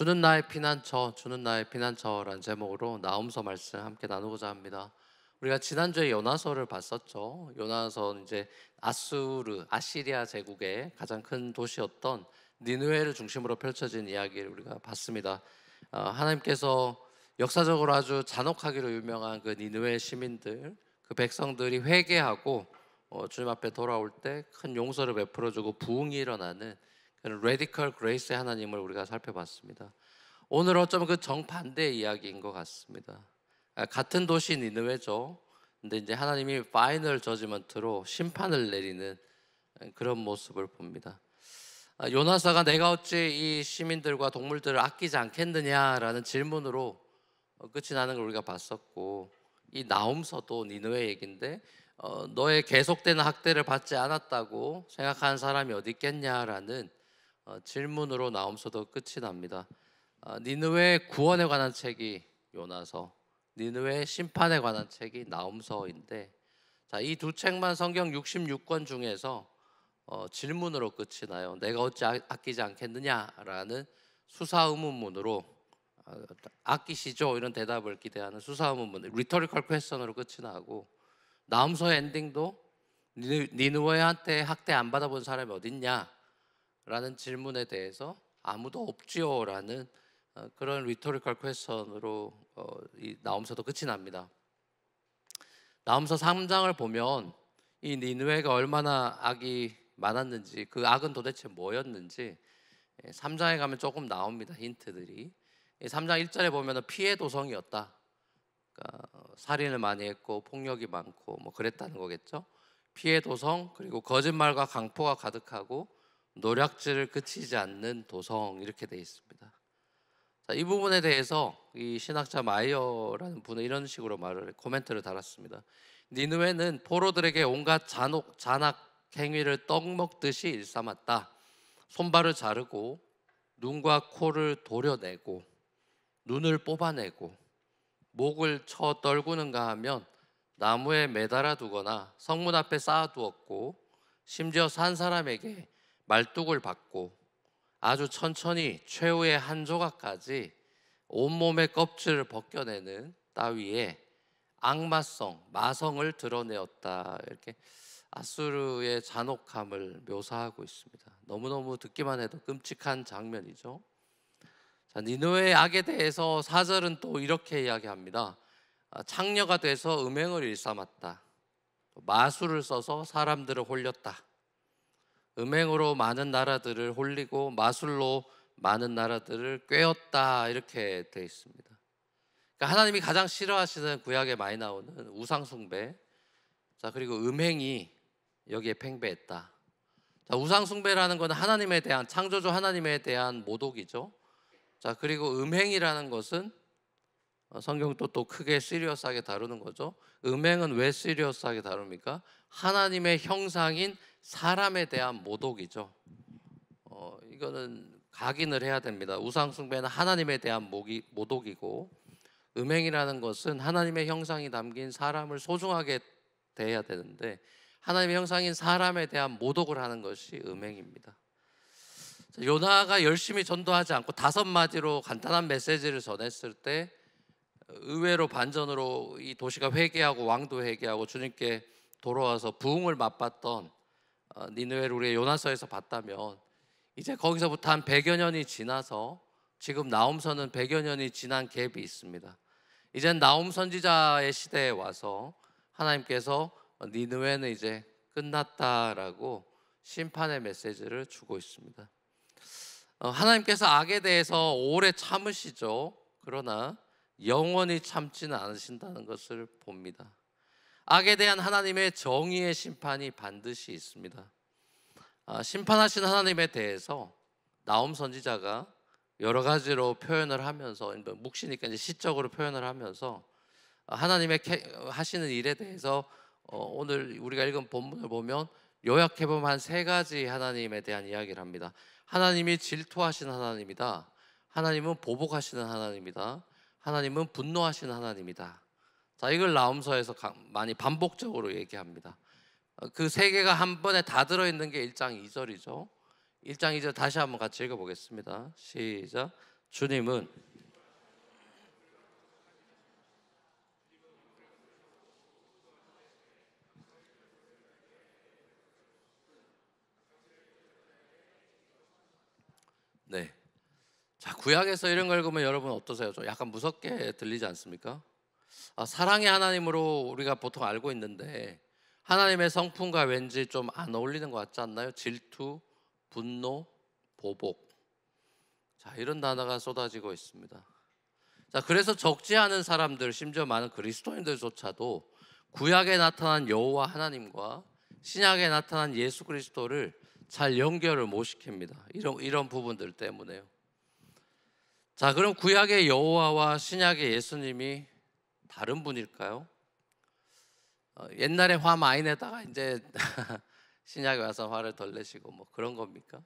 주는 나의 피난처, 주는 나의 피난처란 제목으로 나음서 말씀 함께 나누고자 합니다. 우리가 지난주에 요나서를 봤었죠. 요나서는 이제 아수르, 아시리아 제국의 가장 큰 도시였던 니누에를 중심으로 펼쳐진 이야기를 우리가 봤습니다. 아, 하나님께서 역사적으로 아주 잔혹하기로 유명한 그 니누에 시민들, 그 백성들이 회개하고 어, 주님 앞에 돌아올 때 큰 용서를 베풀어주고 부흥이 일어나는 레디컬 그레이스의 하나님을 우리가 살펴봤습니다. 오늘 어쩌면 그 정반대의 이야기인 것 같습니다. 아, 같은 도시 니느웨죠. 근데 이제 하나님이 파이널 저지먼트로 심판을 내리는 음, 그런 모습을 봅니다. 아, 요나사가 내가 어찌 이 시민들과 동물들을 아끼지 않겠느냐라는 질문으로 어, 끝이 나는 걸 우리가 봤었고 이 나움서도 니느웨 얘긴데 어, 너의 계속되는 학대를 받지 않았다고 생각하는 사람이 어디 있겠냐라는 어, 질문으로 나옴서도 끝이 납니다. 어, 니느웨 구원에 관한 책이 요나서, 니느웨 심판에 관한 책이 나옴서인데, 자이 두 책만 성경 66권 중에서 어, 질문으로 끝이 나요. 내가 어찌 아, 아끼지 않겠느냐라는 수사 의문문으로 아끼시죠 이런 대답을 기대하는 수사 의문문, 리터리컬 퀘스천으로 끝이 나고 나음서 엔딩도 니누웨한테 학대 안 받아본 사람이 어딨냐 라는 질문에 대해서 아무도 없지요 라는 어, 그런 리토리컬 퀘스천으로 어, 나움서도 끝이 납니다. 나움서 3장을 보면 이 니누에가 얼마나 악이 많았는지 그 악은 도대체 뭐였는지 3장에 예, 가면 조금 나옵니다. 힌트들이. 3장 1절에 보면 피해 도성이었다. 그러니까 어, 살인을 많이 했고 폭력이 많고 뭐 그랬다는 거겠죠. 피해 도성 그리고 거짓말과 강포가 가득하고 노략질을 그치지 않는 도성 이렇게 돼 있습니다. 자, 이 부분에 대해서 이 신학자 마이어라는 분은 이런 식으로 말을 코멘트를 달았습니다. 니누에는 포로들에게 온갖 잔혹, 잔악 행위를 떡 먹듯이 일삼았다. 손발을 자르고 눈과 코를 도려내고 눈을 뽑아내고 목을 쳐 떨구는가 하면 나무에 매달아 두거나 성문 앞에 쌓아 두었고 심지어 산 사람에게 말뚝을 받고 아주 천천히 최후의 한 조각까지 온몸의 껍질을 벗겨내는 따위의 악마성, 마성을 드러내었다. 이렇게 아수르의 잔혹함을 묘사하고 있습니다. 너무너무 듣기만 해도 끔찍한 장면이죠. 자, 니누의 악에 대해서 사절은또 이렇게 이야기합니다. 아, 창녀가 돼서 음행을 일삼았다. 마술을 써서 사람들을 홀렸다. 음행으로 많은 나라들을 홀리고 마술로 많은 나라들을 꿰었다 이렇게 돼 있습니다. 그러니까 하나님이 가장 싫어하시는 구약에 많이 나오는 우상 숭배, 자 그리고 음행이 여기에 팽배했다. 자 우상 숭배라는 것은 하나님에 대한 창조주 하나님에 대한 모독이죠. 자 그리고 음행이라는 것은 어, 성경도 또 크게 시리어스하게 다루는 거죠. 음행은 왜 시리어스하게 다룹니까? 하나님의 형상인 사람에 대한 모독이죠. 어, 이거는 각인을 해야 됩니다. 우상숭배는 하나님에 대한 모기, 모독이고 음행이라는 것은 하나님의 형상이 담긴 사람을 소중하게 대해야 되는데 하나님의 형상인 사람에 대한 모독을 하는 것이 음행입니다. 요나가 열심히 전도하지 않고 다섯 마디로 간단한 메시지를 전했을 때 의외로 반전으로 이 도시가 회개하고 왕도 회개하고 주님께 돌아와서 부흥을 맛봤던 어, 니누웨를 우리 의 요나서에서 봤다면 이제 거기서부터 한 100여 년이 지나서 지금 나홈선은 100여 년이 지난 갭이 있습니다. 이제 나홈 선지자의 시대에 와서 하나님께서 니느웨는 이제 끝났다라고 심판의 메시지를 주고 있습니다. 어, 하나님께서 악에 대해서 오래 참으시죠. 그러나 영원히 참지는 않으신다는 것을 봅니다. 악에 대한 하나님의 정의의 심판이 반드시 있습니다. 아, 심판하신 하나님에 대해서 나움 선지자가 여러 가지로 표현을 하면서 묵시니까 이제 시적으로 표현을 하면서 아, 하나님의 하시는 일에 대해서 어, 오늘 우리가 읽은 본문을 보면 요약해 보면 한 세 가지 하나님에 대한 이야기를 합니다. 하나님이 질투하시는 하나님이다. 하나님은 보복하시는 하나님이다. 하나님은 분노하시는 하나님이다. 자, 이걸 라움서에서 많이 반복적으로 얘기합니다. 어, 그세 개가 한 번에 다 들어 있는 게 1장 2절이죠. 1장 2절 다시 한번 같이 읽어 보겠습니다. 시작. 주님은 네. 자, 구약에서 이런 걸 보면 여러분 어떠세요? 좀 약간 무섭게 들리지 않습니까? 아, 사랑의 하나님으로 우리가 보통 알고 있는데 하나님의 성품과 왠지 좀 안 어울리는 것 같지 않나요? 질투, 분노, 보복. 자, 이런 단어가 쏟아지고 있습니다. 자, 그래서 적지 않은 사람들, 심지어 많은 그리스도인들조차도 구약에 나타난 여호와 하나님과 신약에 나타난 예수 그리스도를 잘 연결을 못 시킵니다. 이런 이런 부분들 때문에요. 자, 그럼 구약의 여호와와 신약의 예수님이 다른 분일까요? 어, 옛날에 화 많이 내다가 이제 신약에 와서 화를 덜 내시고 뭐 그런 겁니까?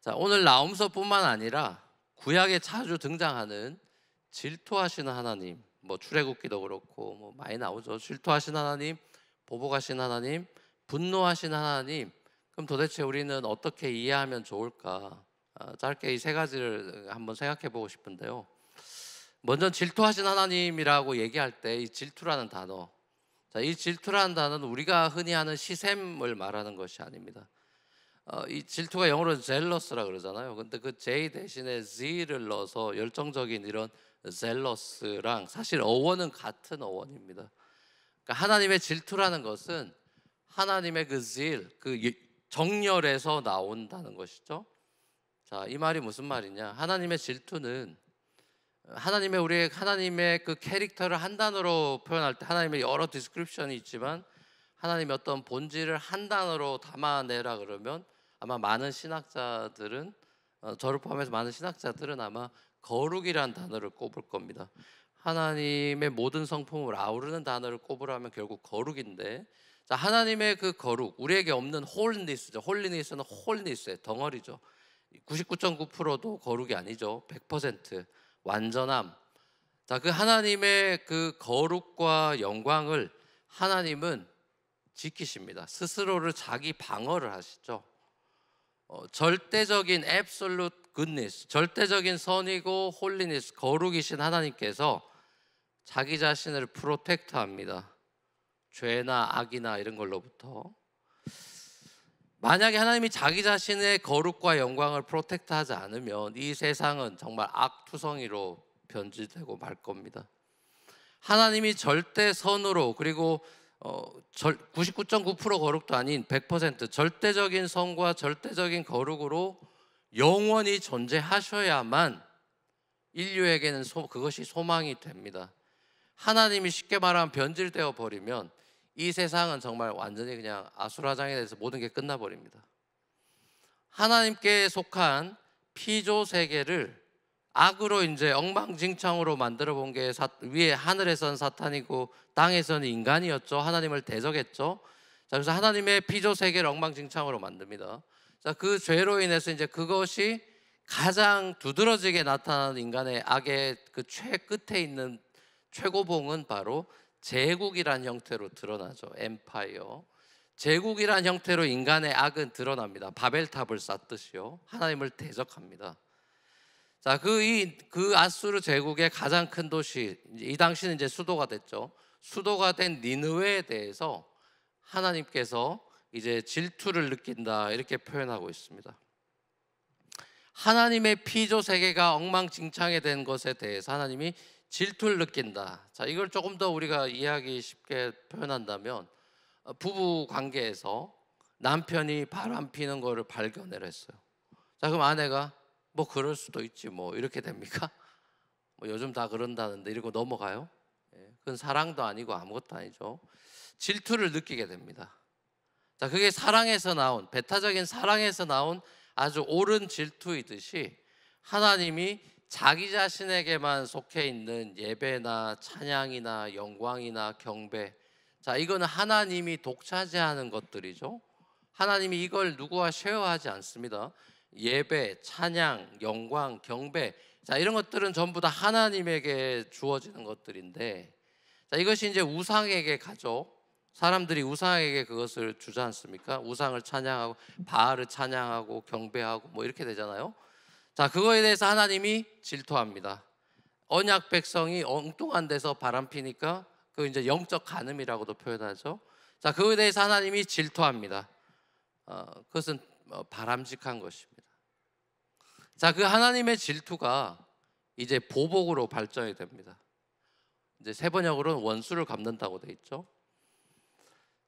자 오늘 나움서뿐만 아니라 구약에 자주 등장하는 질투하시는 하나님, 뭐 출애굽기도 그렇고 뭐 많이 나오죠. 질투하신 하나님, 보복하신 하나님, 분노하신 하나님. 그럼 도대체 우리는 어떻게 이해하면 좋을까? 아, 짧게 이 세 가지를 한번 생각해 보고 싶은데요. 먼저 질투하신 하나님이라고 얘기할 때 이 질투라는 단어, 자, 이 질투라는 단어는 우리가 흔히 하는 시샘을 말하는 것이 아닙니다. 어, 이 질투가 영어로 젤러스라 그러잖아요. 근데 그 J 대신에 Z를 넣어서 열정적인 이런 젤러스랑 사실 어원은 같은 어원입니다. 그러니까 하나님의 질투라는 것은 하나님의 그 질, 그 정열에서 나온다는 것이죠. 자, 이 말이 무슨 말이냐? 하나님의 질투는 하나님의 우리의 하나님의 그 캐릭터를 한 단어로 표현할 때 하나님의 여러 디스크립션이 있지만 하나님의 어떤 본질을 한 단어로 담아내라 그러면 아마 많은 신학자들은 어, 저를 포함해서 많은 신학자들은 아마 거룩이란 단어를 꼽을 겁니다. 하나님의 모든 성품을 아우르는 단어를 꼽으라면 결국 거룩인데 자, 하나님의 그 거룩 우리에게 없는 홀리니스죠. 홀리니스는 홀리니스의 덩어리죠. 99.9%도 거룩이 아니죠. 100% 완전함. 자, 그 하나님의 그 거룩과 영광을 하나님은 지키십니다. 스스로를 자기 방어를 하시죠. 어, 절대적인 앱솔루트 굿니스, 절대적인 선이고 홀리니스, 거룩이신 하나님께서 자기 자신을 프로텍트합니다. 죄나 악이나 이런 걸로부터 만약에 하나님이 자기 자신의 거룩과 영광을 프로텍트하지 않으면 이 세상은 정말 악투성이로 변질되고 말 겁니다. 하나님이 절대 선으로 그리고 99.9% 어, 거룩도 아닌 100% 절대적인 선과 절대적인 거룩으로 영원히 존재하셔야만 인류에게는 그것이 소망이 됩니다. 하나님이 쉽게 말하면 변질되어 버리면 이 세상은 정말 완전히 그냥 아수라장에 대해서 모든 게 끝나버립니다. 하나님께 속한 피조 세계를 악으로 이제 엉망진창으로 만들어 본 게 위에 하늘에선 사탄이고 땅에선 인간이었죠. 하나님을 대적했죠. 자, 그래서 하나님의 피조 세계를 엉망진창으로 만듭니다. 자, 그 죄로 인해서 이제 그것이 가장 두드러지게 나타나는 인간의 악의 그 최 끝에 있는 최고봉은 바로 제국이란 형태로 드러나죠. 엠파이어. 제국이란 형태로 인간의 악은 드러납니다. 바벨탑을 쌓듯이요. 하나님을 대적합니다. 자, 그 이그 그 아수르 제국의 가장 큰 도시 이 당시는 이제 수도가 됐죠. 수도가 된 니느웨에 대해서 하나님께서 이제 질투를 느낀다 이렇게 표현하고 있습니다. 하나님의 피조 세계가 엉망진창이 된 것에 대해서 하나님이 질투를 느낀다. 자, 이걸 조금 더 우리가 이해하기 쉽게 표현한다면 어, 부부 관계에서 남편이 바람 피는 거를 발견을 했어요. 자, 그럼 아내가 뭐 그럴 수도 있지 뭐 이렇게 됩니까? 뭐 요즘 다 그런다는데 이러고 넘어가요? 예, 그건 사랑도 아니고 아무것도 아니죠. 질투를 느끼게 됩니다. 자, 그게 사랑에서 나온 배타적인 사랑에서 나온 아주 옳은 질투이듯이 하나님이 자기 자신에게만 속해 있는 예배나 찬양이나 영광이나 경배 자이건 하나님이 독차지하는 것들이죠. 하나님이 이걸 누구와 쉐어하지 않습니다. 예배, 찬양, 영광, 경배 자 이런 것들은 전부 다 하나님에게 주어지는 것들인데 자 이것이 이제 우상에게 가죠. 사람들이 우상에게 그것을 주지 않습니까? 우상을 찬양하고 바알을 찬양하고 경배하고 뭐 이렇게 되잖아요. 자, 그거에 대해서 하나님이 질투합니다. 언약 백성이 엉뚱한 데서 바람피니까 그 이제 영적 간음이라고도 표현하죠. 자, 그거에 대해서 하나님이 질투합니다. 어, 그것은 어, 바람직한 것입니다. 자, 그 하나님의 질투가 이제 보복으로 발전이 됩니다. 이제 세 번역으로는 원수를 갚는다고 돼 있죠.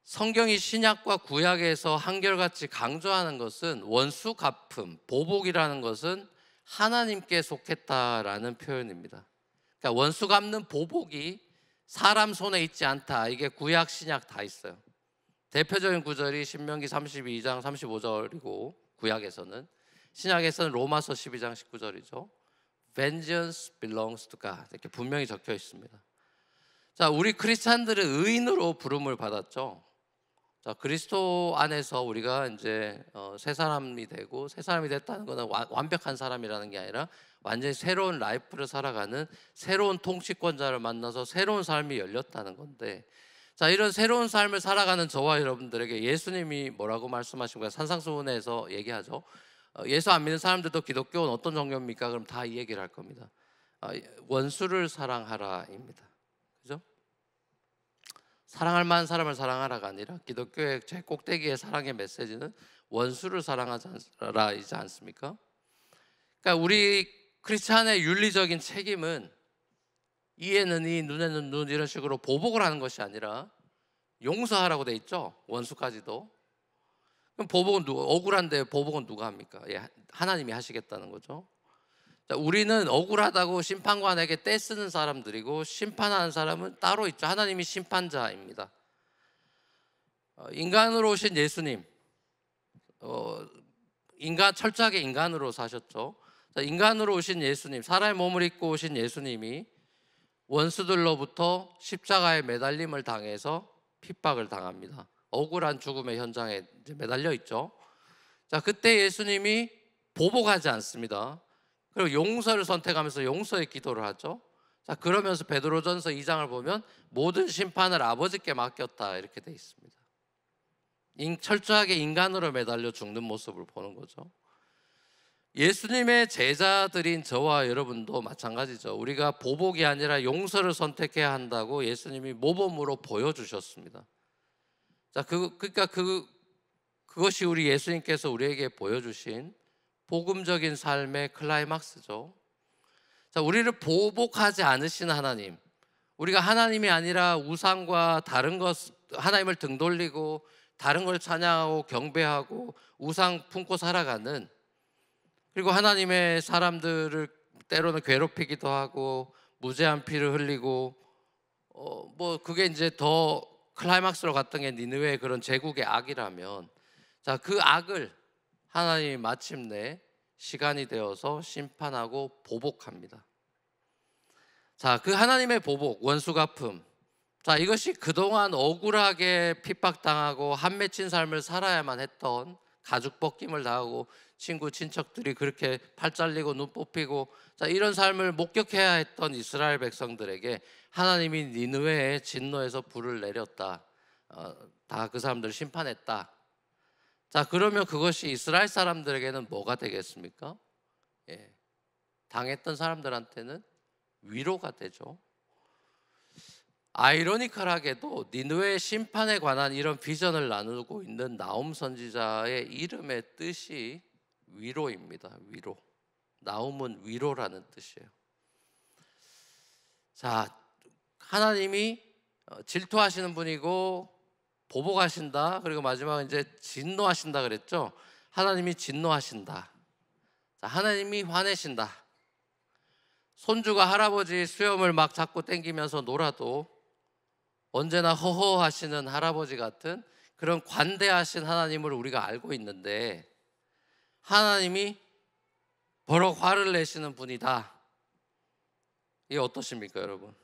성경이 신약과 구약에서 한결같이 강조하는 것은 원수 갚음, 보복이라는 것은 하나님께 속했다라는 표현입니다. 그러니까 원수 갚는 보복이 사람 손에 있지 않다. 이게 구약 신약 다 있어요. 대표적인 구절이 신명기 32장 35절이고 구약에서는 신약에서는 로마서 12장 19절이죠. Vengeance belongs to God. 이렇게 분명히 적혀 있습니다. 자, 우리 크리스찬들은 의인으로 부름을 받았죠. 자, 그리스도 안에서 우리가 이제 어, 새 사람이 되고 새 사람이 됐다는 것은 완벽한 사람이라는 게 아니라 완전히 새로운 라이프를 살아가는 새로운 통치권자를 만나서 새로운 삶이 열렸다는 건데 자, 이런 새로운 삶을 살아가는 저와 여러분들에게 예수님이 뭐라고 말씀하신 거야? 산상수훈에서 얘기하죠. 어, 예수 안 믿는 사람들도 기독교는 어떤 종교입니까? 그럼 다 이 얘기를 할 겁니다. 어, 원수를 사랑하라입니다. 그죠? 사랑할 만한 사람을 사랑하라가 아니라 기독교의 제 꼭대기의 사랑의 메시지는 원수를 사랑하라이지 않습니까? 그러니까 우리 크리스찬의 윤리적인 책임은 이에는 이 눈에는 눈 이런 식으로 보복을 하는 것이 아니라 용서하라고 돼 있죠 원수까지도 그럼 보복은 누가 억울한데 보복은 누가 합니까? 예, 하나님이 하시겠다는 거죠. 우리는 억울하다고 심판관에게 떼쓰는 사람들이고 심판하는 사람은 따로 있죠. 하나님이 심판자입니다. 어, 인간으로 오신 예수님, 어, 인간 철저하게 인간으로 사셨죠. 인간으로 오신 예수님, 사람의 몸을 입고 오신 예수님이 원수들로부터 십자가에 매달림을 당해서 핍박을 당합니다. 억울한 죽음의 현장에 매달려 있죠. 자, 그때 예수님이 보복하지 않습니다. 그리고 용서를 선택하면서 용서의 기도를 하죠. 자, 그러면서 베드로전서 2장을 보면 모든 심판을 아버지께 맡겼다 이렇게 돼 있습니다. 인, 철저하게 인간으로 매달려 죽는 모습을 보는 거죠. 예수님의 제자들인 저와 여러분도 마찬가지죠. 우리가 보복이 아니라 용서를 선택해야 한다고 예수님이 모범으로 보여주셨습니다. 자, 그, 그러니까 그, 그것이 우리 예수님께서 우리에게 보여주신 복음적인 삶의 클라이막스죠. 자, 우리를 보복하지 않으신 하나님. 우리가 하나님이 아니라 우상과 다른 것, 하나님을 등 돌리고 다른 걸 찬양하고 경배하고 우상 품고 살아가는 그리고 하나님의 사람들을 때로는 괴롭히기도 하고 무제한 피를 흘리고 어, 뭐 그게 이제 더 클라이막스로 갔던 게 니느웨의 그런 제국의 악이라면 자그 악을 하나님이 마침내 시간이 되어서 심판하고 보복합니다. 자, 그 하나님의 보복, 원수 갚음. 자, 이것이 그동안 억울하게 핍박당하고 한 맺힌 삶을 살아야만 했던 가죽 벗김을 당하고 친구 친척들이 그렇게 팔 잘리고 눈 뽑히고 자, 이런 삶을 목격해야 했던 이스라엘 백성들에게 하나님이 니느웨의 진노에서 불을 내렸다. 어, 다그 사람들 심판했다. 자, 그러면 그것이 이스라엘 사람들에게는 뭐가 되겠습니까? 예. 당했던 사람들한테는 위로가 되죠. 아이러니컬하게도 니누의 심판에 관한 이런 비전을 나누고 있는 나움 선지자의 이름의 뜻이 위로입니다. 위로. 나움은 위로라는 뜻이에요. 자, 하나님이 어, 질투하시는 분이고 보복하신다. 그리고 마지막 이제 진노하신다 그랬죠. 하나님이 진노하신다. 하나님이 화내신다. 손주가 할아버지 수염을 막 잡고 땡기면서 놀아도 언제나 허허하시는 할아버지 같은 그런 관대하신 하나님을 우리가 알고 있는데 하나님이 버럭 화를 내시는 분이다. 이게 어떠십니까, 여러분?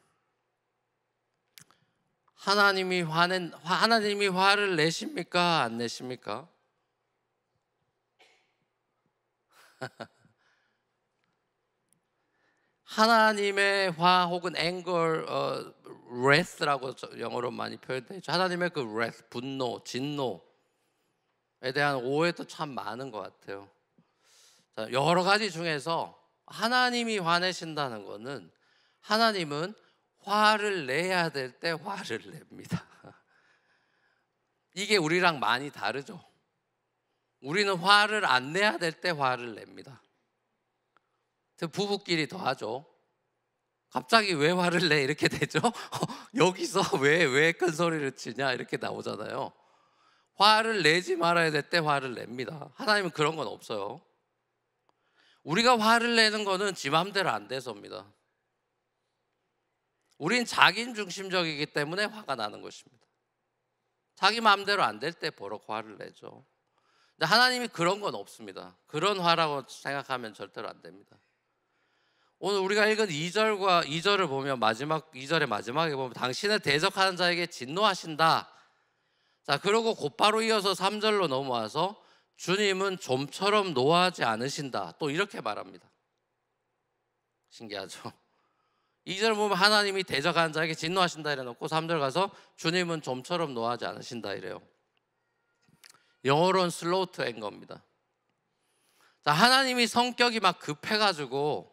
하나님이 화낸 하나님이 화를 내십니까 안 내십니까? 하나님의 화 혹은 anger, 어, wrath라고 영어로 많이 표현되죠. 하나님의 그 wrath, 분노, 진노에 대한 오해도 참 많은 것 같아요. 여러 가지 중에서 하나님이 화내신다는 것은 하나님은 화를 내야 될 때 화를 냅니다. 이게 우리랑 많이 다르죠. 우리는 화를 안 내야 될 때 화를 냅니다. 부부끼리 더 하죠. 갑자기 왜 화를 내 이렇게 되죠? 여기서 왜왜큰 소리를 치냐 이렇게 나오잖아요. 화를 내지 말아야 될 때 화를 냅니다. 하나님은 그런 건 없어요. 우리가 화를 내는 거는 지 맘대로 안 돼서입니다. 우린 자기 중심적이기 때문에 화가 나는 것입니다. 자기 마음대로 안 될 때 보러 화를 내죠. 근데 하나님이 그런 건 없습니다. 그런 화라고 생각하면 절대로 안 됩니다. 오늘 우리가 읽은 2절과 2절을 보면 마지막 2절의 마지막에 보면 당신을 대적하는 자에게 진노하신다. 자, 그러고 곧바로 이어서 3절로 넘어와서 주님은 좀처럼 노하지 않으신다. 또 이렇게 말합니다. 신기하죠. 2절 보면 하나님이 대적한 자에게 진노하신다 이래 놓고 3절 가서 주님은 좀처럼 노하지 않으신다 이래요. 영어로는 슬로트 우 앵겁니다. 자, 하나님이 성격이 막 급해가지고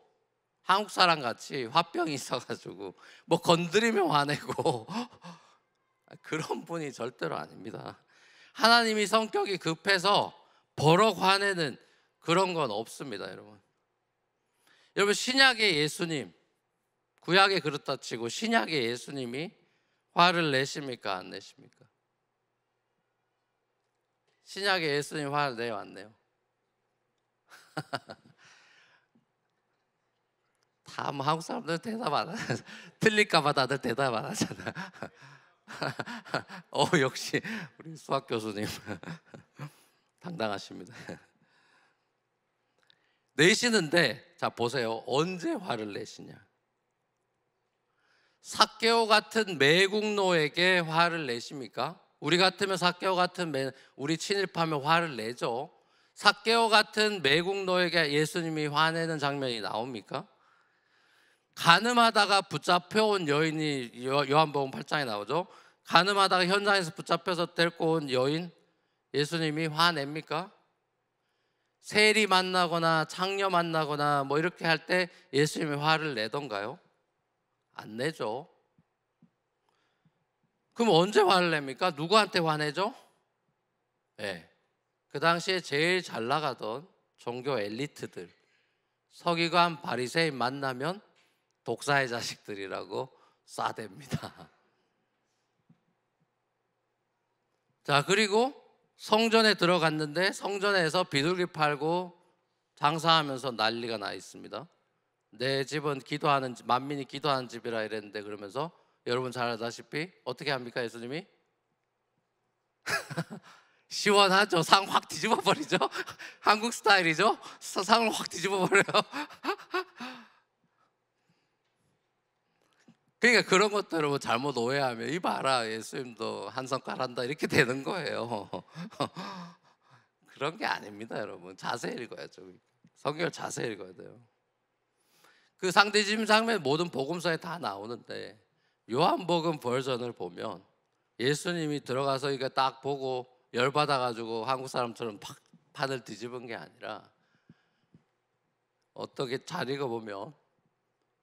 한국 사람 같이 화병이 있어가지고 뭐 건드리면 화내고 그런 분이 절대로 아닙니다. 하나님이 성격이 급해서 버럭 화내는 그런 건 없습니다, 여러분. 여러분 신약의 예수님 구약에 그렇다 치고 신약에 예수님이 화를 내십니까 안 내십니까? 신약에 예수님 화를 내요 안 내요? 다뭐 한국 사람들 대답 안 하잖아. 틀릴까봐 다들 대답 안 하잖아. 어 역시 우리 수학 교수님 당당하십니다. 내시는데 자 보세요 언제 화를 내시냐? 사개오 같은 매국노에게 화를 내십니까? 우리 같으면 사개오 같은 매, 우리 친일파면 화를 내죠. 사개오 같은 매국노에게 예수님이 화내는 장면이 나옵니까? 가늠하다가 붙잡혀온 여인이 요, 요한복음 8장에 나오죠. 가늠하다가 현장에서 붙잡혀서 데리고 온 여인 예수님이 화냅니까? 세리 만나거나 창녀 만나거나 뭐 이렇게 할 때 예수님이 화를 내던가요? 안 내죠. 그럼 언제 화를 냅니까? 누구한테 화내죠? 예. 네. 그 당시에 제일 잘 나가던 종교 엘리트들, 서기관 바리새인 만나면 독사의 자식들이라고 싸댑니다. 자, 그리고 성전에 들어갔는데 성전에서 비둘기 팔고 장사하면서 난리가 나 있습니다. 내 집은 기도하는 집, 만민이 기도하는 집이라 이랬는데 그러면서 여러분 잘 아다시피 어떻게 합니까 예수님이? 시원하죠. 상 확 뒤집어 버리죠. 한국 스타일이죠. 상을 확 뒤집어 버려요. 그러니까 그런 것도 여러분 잘못 오해하면 이 봐라 예수님도 한 성깔 한다 이렇게 되는 거예요. 그런 게 아닙니다, 여러분. 자세히 읽어야죠. 성경을 자세히 읽어야 돼요. 그 상대짐 장면 모든 복음서에 다 나오는데 요한복음 버전을 보면 예수님이 들어가서 이거 딱 보고 열 받아가지고 한국 사람처럼 팍 판을 뒤집은 게 아니라 어떻게 잘 읽어보면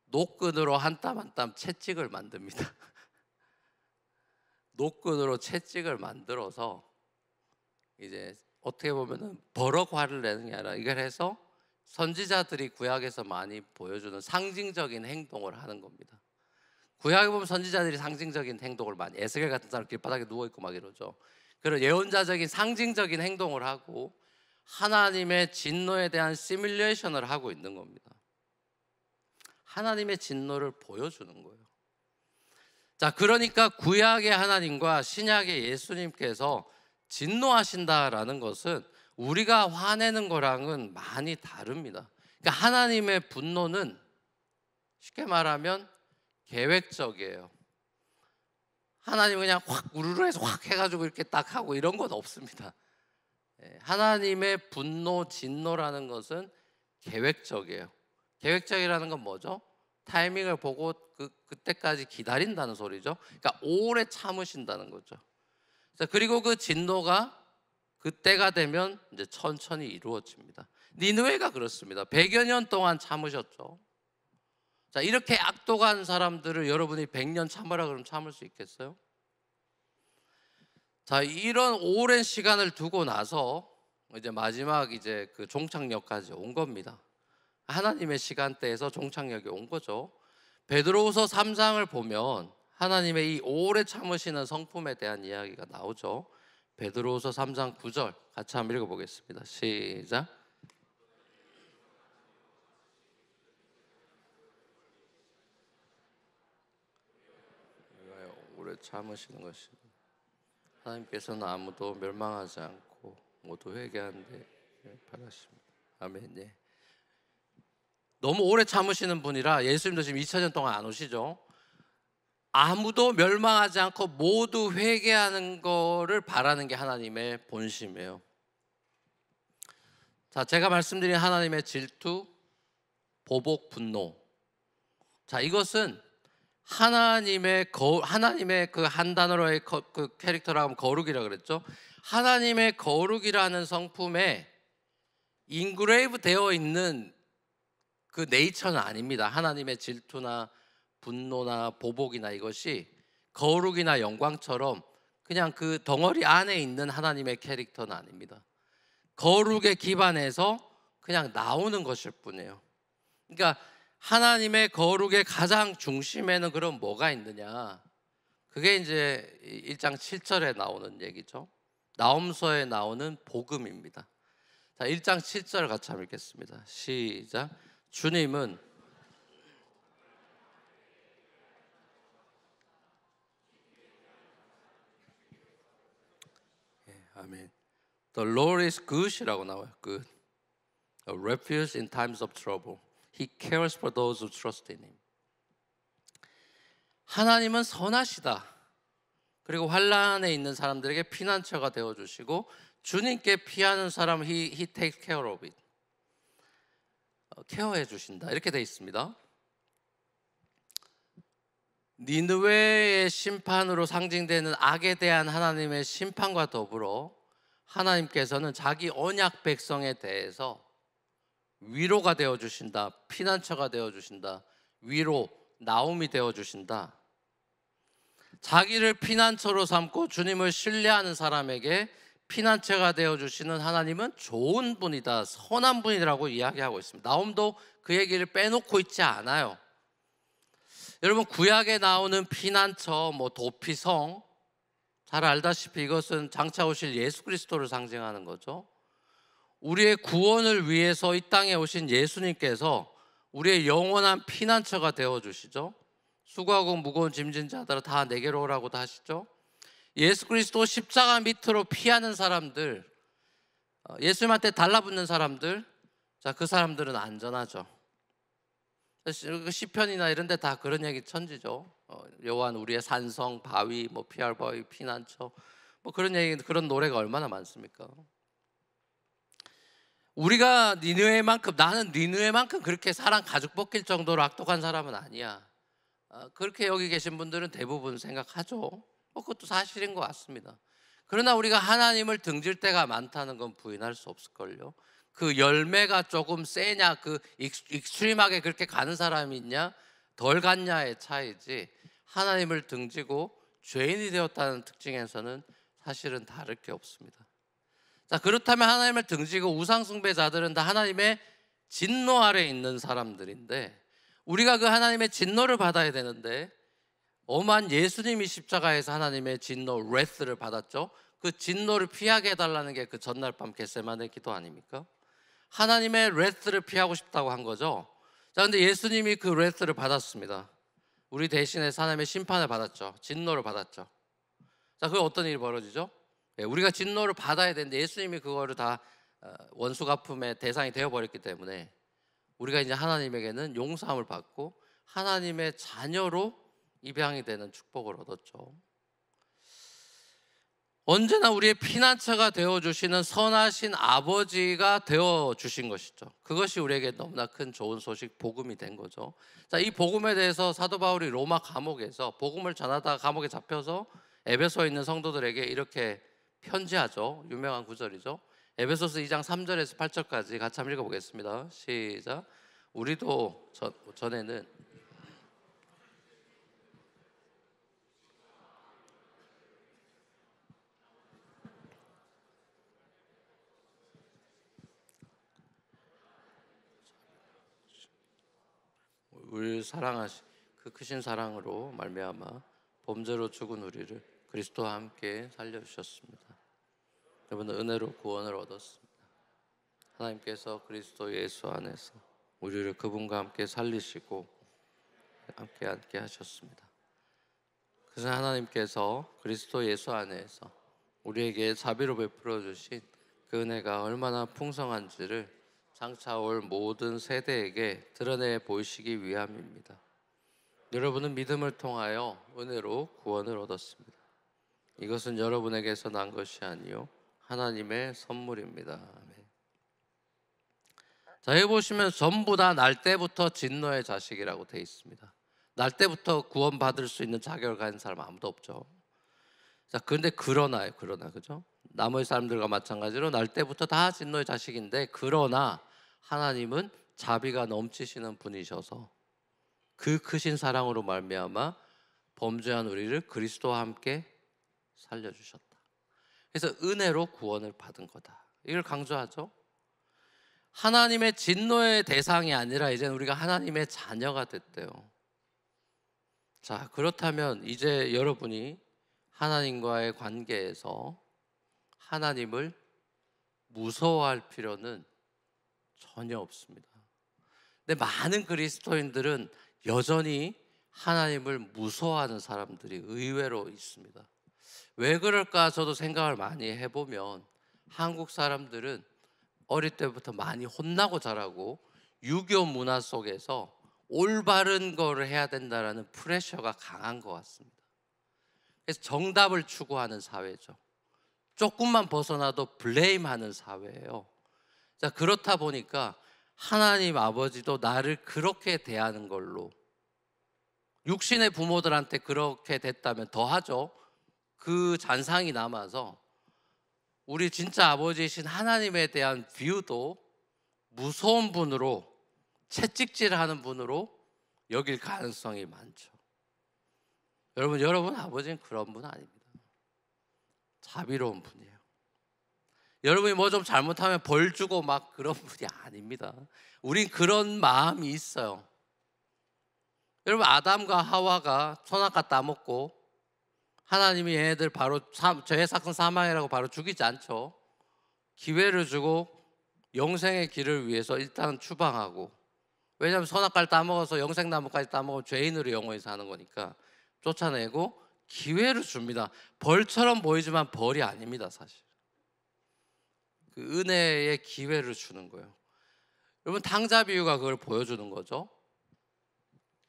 노끈으로 한 땀 한 땀 채찍을 만듭니다. 노끈으로 채찍을 만들어서 이제 어떻게 보면은 버럭 화를 내는 게 아니라 이걸 해서 선지자들이 구약에서 많이 보여주는 상징적인 행동을 하는 겁니다. 구약에 보면 선지자들이 상징적인 행동을 많이 에스겔 같은 사람 길바닥에 누워 있고 막 이러죠. 그런 예언자적인 상징적인 행동을 하고 하나님의 진노에 대한 시뮬레이션을 하고 있는 겁니다. 하나님의 진노를 보여주는 거예요. 자, 그러니까 구약의 하나님과 신약의 예수님께서 진노하신다라는 것은 우리가 화내는 거랑은 많이 다릅니다. 그러니까 하나님의 분노는 쉽게 말하면 계획적이에요. 하나님 그냥 확 우르르 해서 확 해가지고 이렇게 딱 하고 이런 건 없습니다. 예, 하나님의 분노, 진노라는 것은 계획적이에요. 계획적이라는 건 뭐죠? 타이밍을 보고 그, 그때까지 기다린다는 소리죠. 그러니까 오래 참으신다는 거죠. 그리고 그 진노가 그 때가 되면 이제 천천히 이루어집니다. 니누에가 그렇습니다. 100여 년 동안 참으셨죠. 자, 이렇게 악독한 사람들을 여러분이 100년 참으라 그러면 참을 수 있겠어요? 자, 이런 오랜 시간을 두고 나서 이제 마지막 이제 그 종착역까지 온 겁니다. 하나님의 시간대에서 종착역에 온 거죠. 베드로후서 3장을 보면 하나님의 이 오래 참으시는 성품에 대한 이야기가 나오죠. 베드로후서 3장 9절 같이 한번 읽어보겠습니다. 시작. 오래 참으시는 것이 하나님께서는 아무도 멸망하지 않고 모두 회개한데 바라십니다. 아멘. 예. 너무 오래 참으시는 분이라 예수님도 지금 2 0년 동안 안 오시죠. 아무도 멸망하지 않고 모두 회개하는 거를 바라는 게 하나님의 본심이에요. 자, 제가 말씀드린 하나님의 질투, 보복, 분노. 자, 이것은 하나님의 거 하나님의 그한 단어로의 거, 그 캐릭터라고 하면 거룩이라 그랬죠. 하나님의 거룩이라는 성품에 인그레이브 되어 있는 그 네이처는 아닙니다. 하나님의 질투나 분노나 보복이나 이것이 거룩이나 영광처럼 그냥 그 덩어리 안에 있는 하나님의 캐릭터는 아닙니다. 거룩의 기반에서 그냥 나오는 것일 뿐이에요. 그러니까 하나님의 거룩의 가장 중심에는 그럼 뭐가 있느냐? 그게 이제 1장 7절에 나오는 얘기죠. 나움서에 나오는 복음입니다. 자, 1장 7절 같이 읽겠습니다. 시작. 주님은 The Lord is good이라고 나와요. good. A refuge in times of trouble. He cares for those who trust in him. 하나님은 선하시다. 그리고 환란에 있는 사람들에게 피난처가 되어 주시고 주님께 피하는 사람 he, he takes care of it. 케어해 주신다. 이렇게 돼 있습니다. 니느웨의 심판으로 상징되는 악에 대한 하나님의 심판과 더불어 하나님께서는 자기 언약 백성에 대해서 위로가 되어 주신다, 피난처가 되어 주신다, 위로 나옴이 되어 주신다. 자기를 피난처로 삼고 주님을 신뢰하는 사람에게 피난처가 되어 주시는 하나님은 좋은 분이다, 선한 분이라고 이야기하고 있습니다. 나옴도그 얘기를 빼놓고 있지 않아요. 여러분 구약에 나오는 피난처, 뭐 도피성, 잘 알다시피 이것은 장차 오실 예수 그리스도를 상징하는 거죠. 우리의 구원을 위해서 이 땅에 오신 예수님께서 우리의 영원한 피난처가 되어 주시죠. 수고하고 무거운 짐진 자들아 다 내게로 오라고 하시죠. 예수 그리스도 십자가 밑으로 피하는 사람들, 어, 예수님한테 달라붙는 사람들, 자 그 사람들은 안전하죠. 그 시편이나 이런 데 다 그런 얘기 천지죠. 여호한 어, 우리의 산성, 바위, 뭐 피할 바위, 피난처 뭐 그런 얘기 그런 노래가 얼마나 많습니까? 우리가 니느웨만큼 나는 니느웨만큼 그렇게 사랑 가죽 벗길 정도로 악독한 사람은 아니야. 어, 그렇게 여기 계신 분들은 대부분 생각하죠. 뭐 그것도 사실인 것 같습니다. 그러나 우리가 하나님을 등질 때가 많다는 건 부인할 수 없을걸요. 그 열매가 조금 세냐, 그 익스트림하게 그렇게 가는 사람이 있냐, 덜 갔냐의 차이지. 하나님을 등지고 죄인이 되었다는 특징에서는 사실은 다를 게 없습니다. 자, 그렇다면 하나님을 등지고 우상숭배자들은 다 하나님의 진노 아래 있는 사람들인데 우리가 그 하나님의 진노를 받아야 되는데 엄한 예수님이 십자가에서 하나님의 진노 레스를 받았죠. 그 진노를 피하게 해달라는 게 그 전날 밤 겟세만의 기도 아닙니까? 하나님의 레스를 피하고 싶다고 한 거죠. 자, 근데 예수님이 그 레스를 받았습니다. 우리 대신에 사람의 심판을 받았죠. 진노를 받았죠. 자, 그 어떤 일이 벌어지죠? 예, 우리가 진노를 받아야 되는데 예수님이 그거를 다 어, 원수 갚음의 대상이 되어 버렸기 때문에 우리가 이제 하나님에게는 용서함을 받고 하나님의 자녀로 입양이 되는 축복을 얻었죠. 언제나 우리의 피난처가 되어 주시는 선하신 아버지가 되어 주신 것이죠. 그것이 우리에게 너무나 큰 좋은 소식 복음이 된 거죠. 자, 이 복음에 대해서 사도 바울이 로마 감옥에서 복음을 전하다 감옥에 잡혀서 에베소에 있는 성도들에게 이렇게 편지하죠. 유명한 구절이죠. 에베소서 2장 3절에서 8절까지 같이 한번 읽어 보겠습니다. 시작. 우리도 전, 전에는 우리를 사랑하시 그 크신 사랑으로 말미암아 범죄로 죽은 우리를 그리스도와 함께 살려 주셨습니다. 여러분 은혜로 구원을 얻었습니다. 하나님께서 그리스도 예수 안에서 우리를 그분과 함께 살리시고 함께 함께 하셨습니다. 그래서 하나님께서 그리스도 예수 안에서 우리에게 자비로 베풀어 주신 그 은혜가 얼마나 풍성한지를 장차올 모든 세대에게 드러내 보이시기 위함입니다. 여러분은 믿음을 통하여 은혜로 구원을 얻었습니다. 이것은 여러분에게서 난 것이 아니요 하나님의 선물입니다. 자, 여 보시면 전부 다 날 때부터 진노의 자식이라고 돼 있습니다. 날 때부터 구원받을 수 있는 자격을 가진 사람 아무도 없죠. 자, 그런데 그러나요, 그러나 그죠? 남의 사람들과 마찬가지로 날 때부터 다 진노의 자식인데 그러나 하나님은 자비가 넘치시는 분이셔서 그 크신 사랑으로 말미암아 범죄한 우리를 그리스도와 함께 살려 주셨다. 그래서 은혜로 구원을 받은 거다. 이걸 강조하죠. 하나님의 진노의 대상이 아니라 이제는 우리가 하나님의 자녀가 됐대요. 자, 그렇다면 이제 여러분이 하나님과의 관계에서 하나님을 무서워할 필요는 전혀 없습니다. 근데 많은 그리스도인들은 여전히 하나님을 무서워하는 사람들이 의외로 있습니다. 왜 그럴까 저도 생각을 많이 해보면 한국 사람들은 어릴 때부터 많이 혼나고 자라고 유교 문화 속에서 올바른 거를 해야 된다라는 프레셔가 강한 것 같습니다. 그래서 정답을 추구하는 사회죠. 조금만 벗어나도 블레임하는 사회예요. 자, 그렇다 보니까 하나님 아버지도 나를 그렇게 대하는 걸로 육신의 부모들한테 그렇게 됐다면 더 하죠. 그 잔상이 남아서 우리 진짜 아버지이신 하나님에 대한 비유도 무서운 분으로 채찍질하는 분으로 여길 가능성이 많죠. 여러분, 여러분 아버지는 그런 분 아닙니다. 자비로운 분이에요. 여러분이 뭐 좀 잘못하면 벌 주고 막 그런 분이 아닙니다. 우린 그런 마음이 있어요. 여러분 아담과 하와가 선악과 따먹고 하나님이 얘네들 바로 죄의 삭은 사망이라고 바로 죽이지 않죠. 기회를 주고 영생의 길을 위해서 일단 추방하고 왜냐하면 선악과를 따먹어서 영생나무까지 따먹으 죄인으로 영원히 사는 거니까 쫓아내고 기회를 줍니다. 벌처럼 보이지만 벌이 아닙니다 사실. 그 은혜의 기회를 주는 거예요. 여러분 당자 비유가 그걸 보여주는 거죠.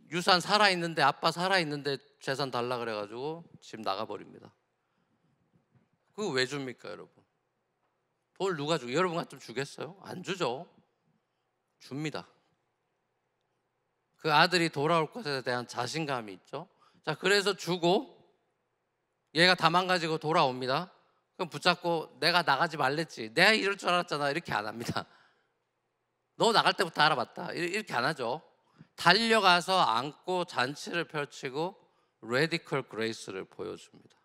유산 살아 있는데 아빠 살아 있는데 재산 달라 그래가지고 집 나가버립니다. 그거 왜 줍니까 여러분? 돈 누가 주? 여러분 같으면 주겠어요? 안 주죠. 줍니다. 그 아들이 돌아올 것에 대한 자신감이 있죠. 자 그래서 주고 얘가 다 망가지고 돌아옵니다. 그럼 붙잡고 내가 나가지 말랬지. 내가 이럴 줄 알았잖아. 이렇게 안 합니다. 너 나갈 때부터 알아봤다. 이렇게 안 하죠. 달려가서 안고 잔치를 펼치고 레디컬 그레이스를 보여줍니다.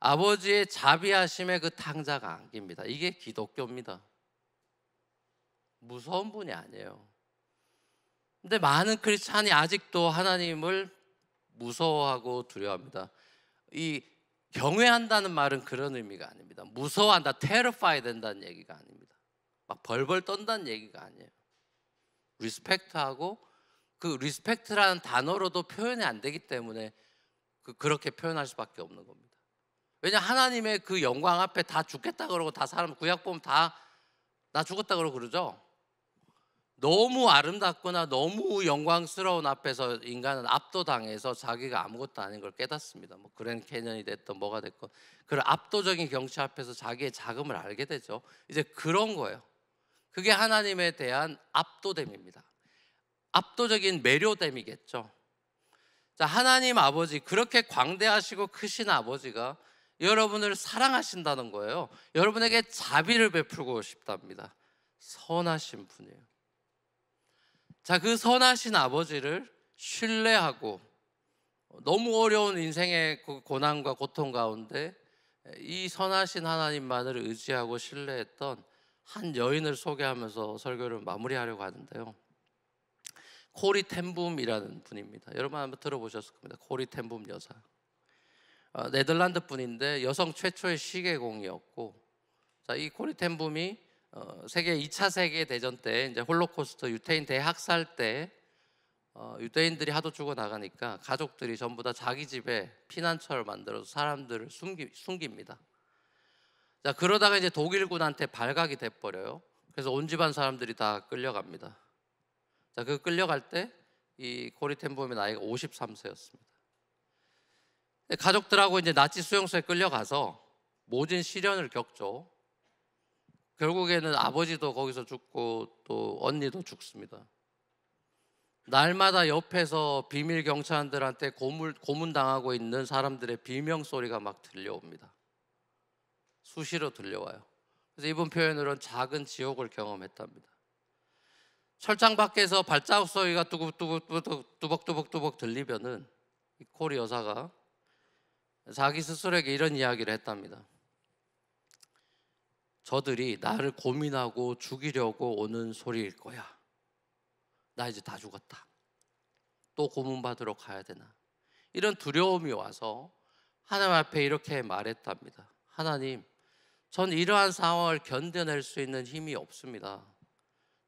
아버지의 자비하심의 그 탕자가 안깁니다. 이게 기독교입니다. 무서운 분이 아니에요. 근데 많은 크리스찬이 아직도 하나님을 무서워하고 두려워합니다. 이 경외한다는 말은 그런 의미가 아닙니다. 무서워한다, t e r r 된다는 얘기가 아닙니다. 막 벌벌 떤다는 얘기가 아니에요. 리스펙트하고 그 리스펙트라는 단어로도 표현이 안 되기 때문에 그 그렇게 표현할 수밖에 없는 겁니다. 왜냐 하나님의 그 영광 앞에 다 죽겠다 그러고 다 사람 구약 보면 다 나 죽었다 그러고 그러죠. 너무 아름답거나 너무 영광스러운 앞에서 인간은 압도당해서 자기가 아무것도 아닌 걸 깨닫습니다. 뭐 그랜 캐년이 됐던 뭐가 됐건 그런 압도적인 경치 앞에서 자기의 자금을 알게 되죠. 이제 그런 거예요. 그게 하나님에 대한 압도됨입니다. 압도적인 매료됨이겠죠. 자, 하나님 아버지 그렇게 광대하시고 크신 아버지가 여러분을 사랑하신다는 거예요. 여러분에게 자비를 베풀고 싶답니다. 선하신 분이에요. 자, 그 선하신 아버지를 신뢰하고 너무 어려운 인생의 그 고난과 고통 가운데 이 선하신 하나님만을 의지하고 신뢰했던 한 여인을 소개하면서 설교를 마무리하려고 하는데요. 코리 텐붐이라는 분입니다. 여러분 한번 들어보셨을 겁니다. 코리 텐붐 여사. 어, 네덜란드 분인데 여성 최초의 시계공이었고, 자, 이 코리 텐붐이 어, 세계 2차 세계 대전 때 이제 홀로코스트 유태인 대학살 때 어, 유대인들이 하도 죽어 나가니까 가족들이 전부 다 자기 집에 피난처를 만들어서 사람들을 숨기, 숨깁니다. 자 그러다가 이제 독일군한테 발각이 돼 버려요. 그래서 온 집안 사람들이 다 끌려갑니다. 자그 끌려갈 때이 고리 템범의 나이가 53세였습니다. 가족들하고 이제 나치 수용소에 끌려가서 모진 시련을 겪죠. 결국에는 아버지도 거기서 죽고 또 언니도 죽습니다. 날마다 옆에서 비밀 경찰들한테 고문, 고문당하고 있는 사람들의 비명 소리가 막 들려옵니다. 수시로 들려와요. 그래서 이번 표현으로는 작은 지옥을 경험했답니다. 철장 밖에서 발자국 소리가 뚜벅 뚜벅뚜벅 들리면은 이 코리 여사가 자기 스스로에게 이런 이야기를 했답니다. 저들이 나를 고민하고 죽이려고 오는 소리일 거야. 나 이제 다 죽었다. 또 고문받으러 가야 되나. 이런 두려움이 와서 하나님 앞에 이렇게 말했답니다. 하나님, 전 이러한 상황을 견뎌낼 수 있는 힘이 없습니다.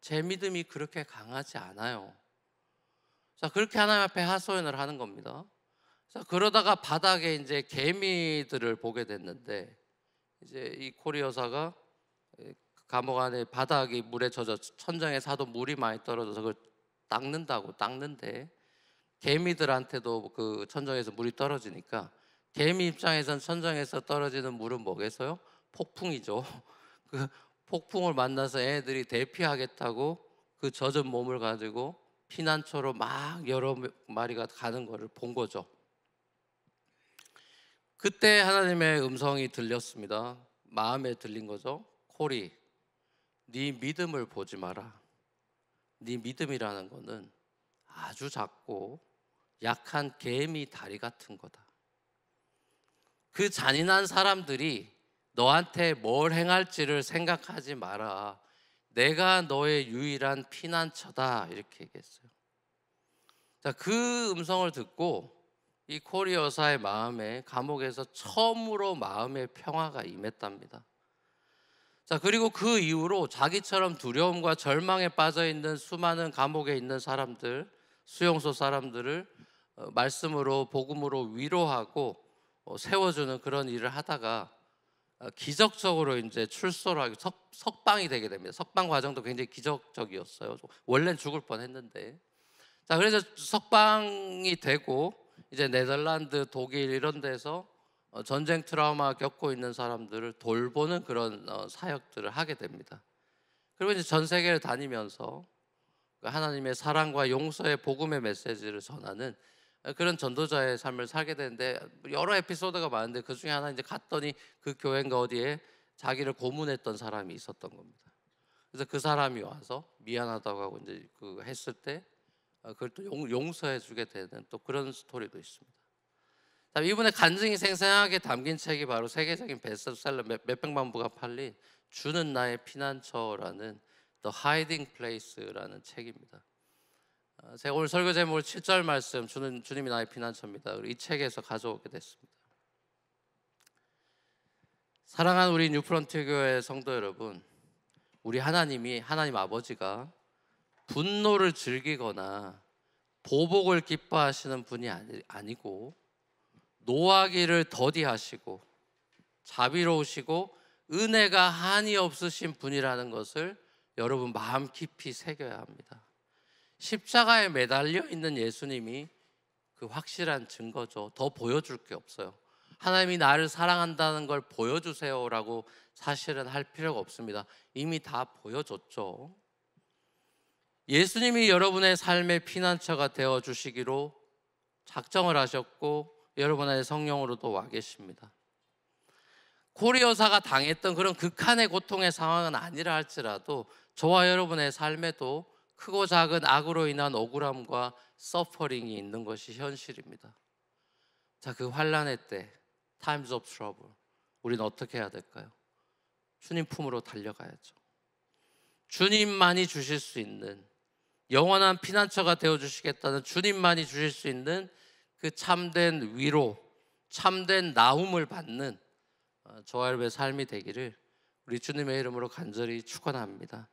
제 믿음이 그렇게 강하지 않아요. 자, 그렇게 하나님 앞에 하소연을 하는 겁니다. 자, 그러다가 바닥에 이제 개미들을 보게 됐는데 이제 이 코리 여사가 감옥 안에 바닥이 물에 젖어 천장에 사도 물이 많이 떨어져서 그걸 닦는다고 닦는데 개미들한테도 그 천장에서 물이 떨어지니까 개미 입장에선 천장에서 떨어지는 물은 뭐겠어요? 폭풍이죠. 그 폭풍을 만나서 애들이 대피하겠다고 그 젖은 몸을 가지고 피난처로 막 여러 마리가 가는 것을 본 거죠. 그때 하나님의 음성이 들렸습니다. 마음에 들린 거죠. 코리, 네 믿음을 보지 마라. 네 믿음이라는 것은 아주 작고 약한 개미 다리 같은 거다. 그 잔인한 사람들이 너한테 뭘 행할지를 생각하지 마라. 내가 너의 유일한 피난처다. 이렇게 얘기했어요. 자, 그 음성을 듣고 이 코리 여사의 마음에 감옥에서 처음으로 마음의 평화가 임했답니다. 자, 그리고 그 이후로 자기처럼 두려움과 절망에 빠져 있는 수많은 감옥에 있는 사람들, 수용소 사람들을 어, 말씀으로 복음으로 위로하고 어, 세워주는 그런 일을 하다가 어, 기적적으로 이제 출소를 하게 석, 석, 방이 되게 됩니다. 석방 과정도 굉장히 기적적이었어요. 원래는 죽을 뻔했는데 자 그래서 석방이 되고 이제 네덜란드, 독일 이런 데서 어, 전쟁 트라우마 겪고 있는 사람들을 돌보는 그런 어, 사역들을 하게 됩니다. 그리고 이제 전 세계를 다니면서 그 하나님의 사랑과 용서의 복음의 메시지를 전하는 어, 그런 전도자의 삶을 살게 되는데 여러 에피소드가 많은데 그 중에 하나 이제 갔더니 그 교회인가 어디에 자기를 고문했던 사람이 있었던 겁니다. 그래서 그 사람이 와서 미안하다고 하고 이제 그 했을 때 그걸 또 용, 서해 주게 되는 또 그런 스토리도 있습니다. 다음 이분의 간증이 생생하게 담긴 책이 바로 세계적인 베스트셀러 몇, 백만 부가 팔린 주는 나의 피난처라는 The Hiding Place라는 책입니다. 어, 제가 오늘 설교 제목을 7절 말씀 주는 주님이 나의 피난처입니다. 이 책에서 가져오게 됐습니다. 사랑하는 우리 뉴프런트 교회 성도 여러분, 우리 하나님이 하나님 아버지가 분노를 즐기거나 보복을 기뻐하시는 분이 아니, 아니고 노하기를 더디하시고 자비로우시고 은혜가 한이 없으신 분이라는 것을 여러분 마음 깊이 새겨야 합니다. 십자가에 매달려 있는 예수님이 그 확실한 증거죠. 더 보여줄 게 없어요. 하나님이 나를 사랑한다는 걸 보여주세요라고 사실은 할 필요가 없습니다. 이미 다 보여줬죠. 예수님이 여러분의 삶의 피난처가 되어 주시기로 작정을 하셨고 여러분 안에 성령으로도 와 계십니다. 고리여사가 당했던 그런 극한의 고통의 상황은 아니라 할지라도 저와 여러분의 삶에도 크고 작은 악으로 인한 억울함과 서퍼링이 있는 것이 현실입니다. 자, 그 환란의 때 타임즈 오브 트러블 우리 어떻게 해야 될까요? 주님 품으로 달려가야죠. 주님만이 주실 수 있는 영원한 피난처가 되어 주시겠다는 주님만이 주실 수 있는 그 참된 위로, 참된 나움을 받는 조아르의 어, 삶이 되기를 우리 주님의 이름으로 간절히 축원합니다.